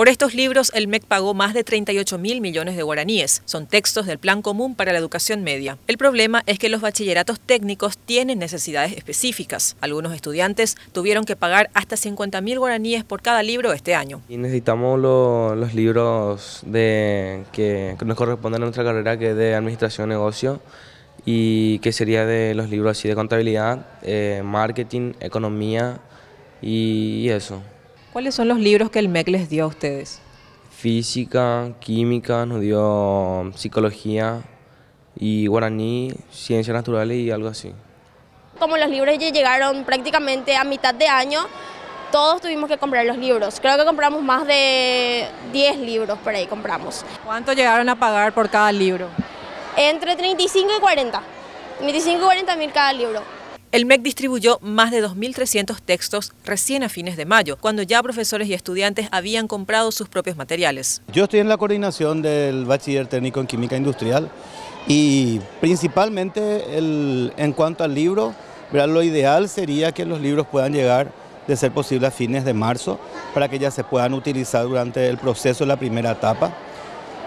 Por estos libros, el MEC pagó más de 38 mil millones de guaraníes. Son textos del Plan Común para la Educación Media. El problema es que los bachilleratos técnicos tienen necesidades específicas. Algunos estudiantes tuvieron que pagar hasta 50 mil guaraníes por cada libro este año. Y necesitamos los libros que nos corresponden a nuestra carrera, que es de Administración Negocio, y que sería de los libros así de contabilidad, eh, marketing, economía y eso. ¿Cuáles son los libros que el MEC les dio a ustedes? Física, química, nos dio um, psicología y guaraní, ciencias naturales y algo así. Como los libros ya llegaron prácticamente a mitad de año, todos tuvimos que comprar los libros. Creo que compramos más de 10 libros por ahí compramos. ¿Cuánto llegaron a pagar por cada libro? Entre 35 y 40. 35 y 40 mil cada libro. El MEC distribuyó más de 2.300 textos recién a fines de mayo, cuando ya profesores y estudiantes habían comprado sus propios materiales. Yo estoy en la coordinación del Bachiller Técnico en Química Industrial y principalmente en cuanto al libro, lo ideal sería que los libros puedan llegar de ser posible a fines de marzo para que ya se puedan utilizar durante el proceso de la primera etapa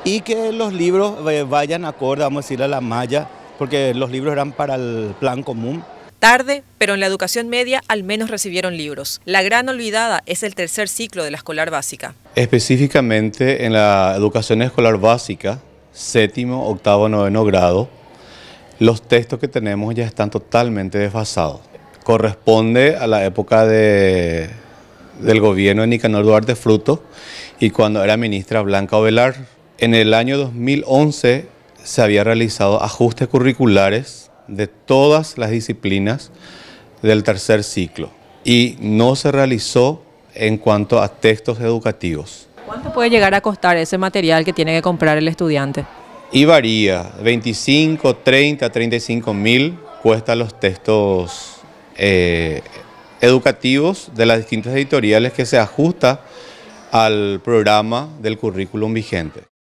y que los libros eh, vayan acorde, vamos a decir, a la malla, porque los libros eran para el plan común. Tarde, pero en la educación media al menos recibieron libros. La gran olvidada es el tercer ciclo de la escolar básica. Específicamente en la educación escolar básica, séptimo, octavo, noveno grado, los textos que tenemos ya están totalmente desfasados. Corresponde a la época de, del gobierno de Nicanor Duarte Fruto y cuando era ministra Blanca Ovelar. En el año 2011 se había realizado ajustes curriculares de todas las disciplinas del tercer ciclo y no se realizó en cuanto a textos educativos. ¿Cuánto puede llegar a costar ese material que tiene que comprar el estudiante? Y varía, 25, 30, 35 mil cuestan los textos eh, educativos de las distintas editoriales que se ajusta al programa del currículum vigente.